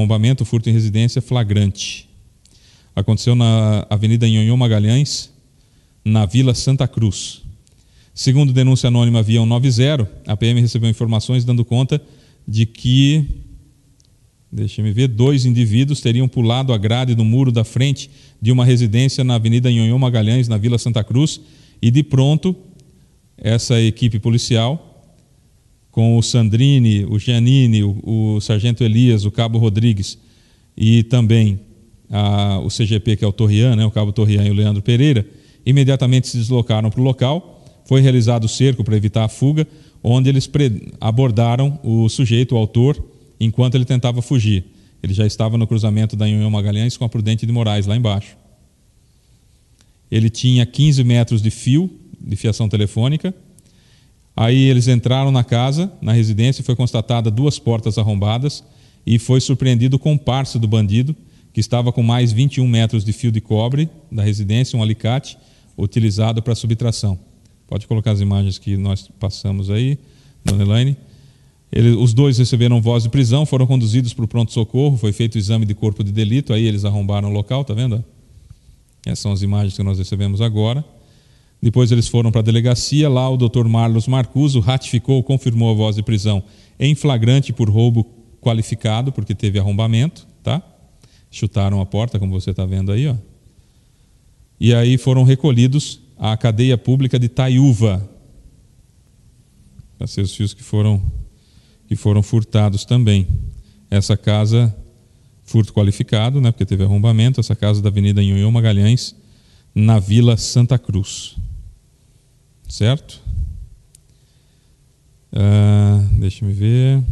arrombamento, furto em residência flagrante. Aconteceu na Avenida Nhonhô Magalhães, na Vila Santa Cruz. Segundo denúncia anônima via 190, a PM recebeu informações dando conta de que, deixa-me ver, dois indivíduos teriam pulado a grade do muro da frente de uma residência na Avenida Nhonhô Magalhães, na Vila Santa Cruz, e de pronto, essa equipe policial com o Sandrini, o Giannini, o, o Sargento Elias, o Cabo Rodrigues e também a, o CGP, que é o Torrian, né, o Cabo Torrian e o Leandro Pereira, imediatamente se deslocaram para o local. Foi realizado o cerco para evitar a fuga, onde eles abordaram o sujeito, o autor, enquanto ele tentava fugir. Ele já estava no cruzamento da União Magalhães com a Prudente de Moraes, lá embaixo. Ele tinha 15 metros de fio, de fiação telefônica, Aí eles entraram na casa, na residência, foi constatada duas portas arrombadas e foi surpreendido o comparsa do bandido, que estava com mais 21 metros de fio de cobre da residência, um alicate utilizado para subtração. Pode colocar as imagens que nós passamos aí, dona Elaine. Ele, os dois receberam voz de prisão, foram conduzidos para o pronto-socorro, foi feito o exame de corpo de delito, aí eles arrombaram o local, tá vendo? Essas são as imagens que nós recebemos agora. Depois eles foram para a delegacia, lá o Dr. Marlos Marcuso ratificou, confirmou a voz de prisão em flagrante por roubo qualificado, porque teve arrombamento, tá? Chutaram a porta, como você está vendo aí, ó. E aí foram recolhidos à cadeia pública de Taiúva. Para seus filhos que foram que foram furtados também. Essa casa furto qualificado, né, porque teve arrombamento, essa casa da Avenida Nhonhô Magalhães, na Vila Santa Cruz. Certo? Uh, deixa me ver.